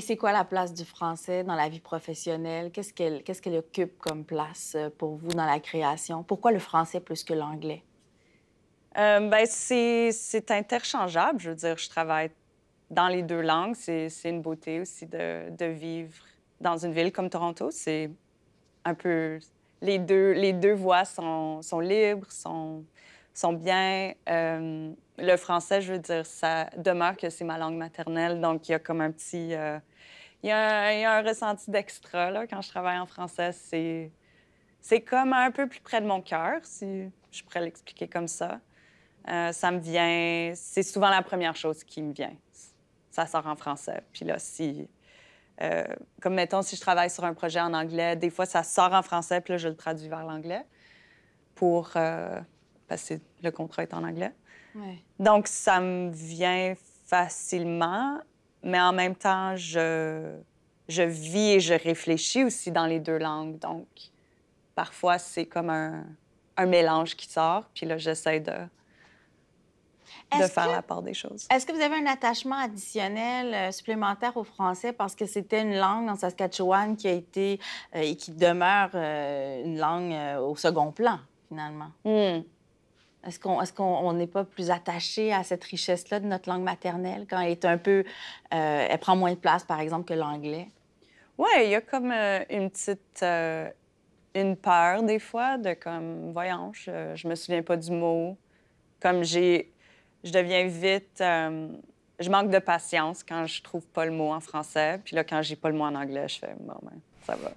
Et c'est quoi la place du français dans la vie professionnelle? Qu'est-ce qu'elle qu'est-ce qu'elle occupe comme place euh, pour vous dans la création? Pourquoi le français plus que l'anglais? Euh, ben, c'est interchangeable. Je veux dire, je travaille dans les deux langues. C'est une beauté aussi de, de, vivre dans une ville comme Toronto. C'est un peu... Les deux, les deux voies sont, sont libres, sont sont bien. Euh, le français, je veux dire, ça demeure que c'est ma langue maternelle, donc il y a comme un petit. Euh, il, y a un, ressenti d'extra, là, quand je travaille en français. C'est, c'est comme un peu plus près de mon cœur, si je pourrais l'expliquer comme ça. Euh, ça me vient. C'est souvent la première chose qui me vient. Ça sort en français. Puis là, si. comme mettons, si je travaille sur un projet en anglais, des fois ça sort en français, puis là je le traduis vers l'anglais pour, parce que le contrat est en anglais. Donc, ça me vient facilement, mais en même temps, je, je vis et je réfléchis aussi dans les deux langues. Donc, parfois, c'est comme un, un mélange qui sort, puis là, j'essaie de, de faire la part des choses. Est-ce que vous avez un attachement additionnel euh, supplémentaire au français parce que c'était une langue en Saskatchewan qui a été euh, et qui demeure euh, une langue au second plan, finalement? Hmm. Est-ce qu'on n'est pas plus attaché à cette richesse-là de notre langue maternelle quand elle est un peu... Euh, elle prend moins de place, par exemple, que l'anglais? Oui, il y a comme euh, une petite... Euh, une peur, des fois, de comme, voyons, je, je me souviens pas du mot. Comme j'ai... Je deviens vite... je manque de patience quand je trouve pas le mot en français. Puis là, quand j'ai pas le mot en anglais, je fais, bon, ben, ça va.